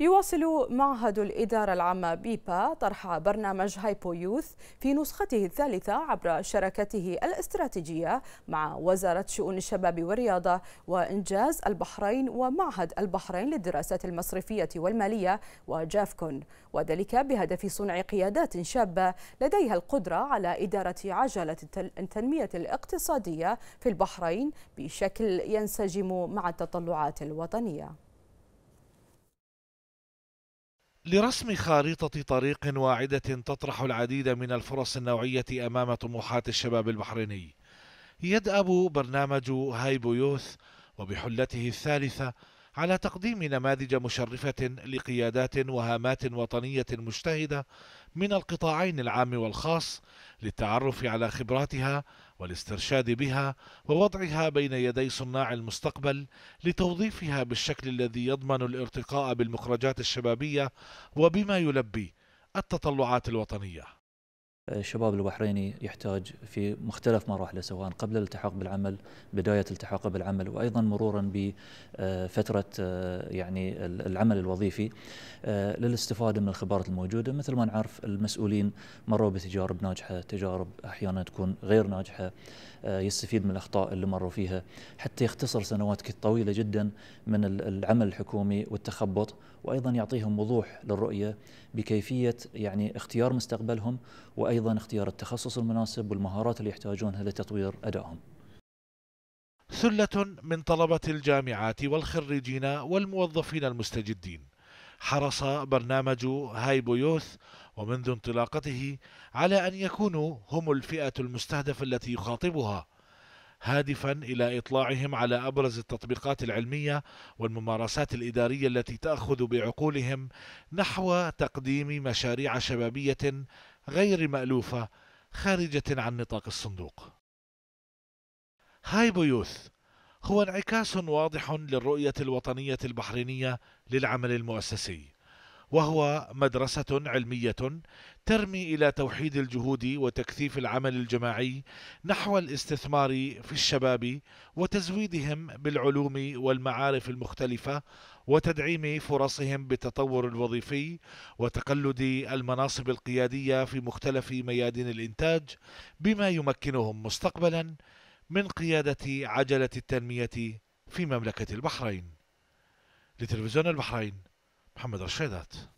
يواصل معهد الإدارة العامة بيبا طرح برنامج هايبو يوث في نسخته الثالثة عبر شراكته الاستراتيجية مع وزارة شؤون الشباب والرياضة وإنجاز البحرين ومعهد البحرين للدراسات المصرفية والمالية وجافكون وذلك بهدف صنع قيادات شابة لديها القدرة على إدارة عجلة التنمية الاقتصادية في البحرين بشكل ينسجم مع التطلعات الوطنية لرسم خارطة طريق واعدة تطرح العديد من الفرص النوعية أمام طموحات الشباب البحريني يدأب برنامج هايبو يوث وبحلته الثالثة على تقديم نماذج مشرفة لقيادات وهامات وطنية مجتهدة من القطاعين العام والخاص للتعرف على خبراتها والاسترشاد بها ووضعها بين يدي صناع المستقبل لتوظيفها بالشكل الذي يضمن الارتقاء بالمخرجات الشبابية وبما يلبي التطلعات الوطنية الشباب البحريني يحتاج في مختلف مراحله سواء قبل الالتحاق بالعمل بدايه التحاقه بالعمل وايضا مرورا بفتره آه، يعني العمل الوظيفي آه، للاستفاده من الخبرات الموجوده مثل ما نعرف المسؤولين مروا بتجارب ناجحه تجارب احيانا تكون غير ناجحه آه، يستفيد من الاخطاء اللي مروا فيها حتى يختصر سنوات طويله جدا من العمل الحكومي والتخبط وايضا يعطيهم وضوح للرؤيه بكيفيه يعني اختيار مستقبلهم وأيضا وأيضا اختيار التخصص المناسب والمهارات اللي يحتاجونها لتطوير أدائهم ثلة من طلبة الجامعات والخريجين والموظفين المستجدين حرص برنامج هايبو يوث ومنذ انطلاقته على أن يكونوا هم الفئة المستهدفة التي يخاطبها هادفا إلى إطلاعهم على أبرز التطبيقات العلمية والممارسات الإدارية التي تأخذ بعقولهم نحو تقديم مشاريع شبابية غير مألوفة خارجة عن نطاق الصندوق. هاي بيوث هو انعكاس واضح للرؤية الوطنية البحرينية للعمل المؤسسي وهو مدرسة علمية ترمي إلى توحيد الجهود وتكثيف العمل الجماعي نحو الاستثمار في الشباب وتزويدهم بالعلوم والمعارف المختلفة وتدعيم فرصهم بالتطور الوظيفي وتقلد المناصب القيادية في مختلف ميادين الإنتاج بما يمكنهم مستقبلا من قيادة عجلة التنمية في مملكة البحرين لتلفزيون البحرين Haben wir das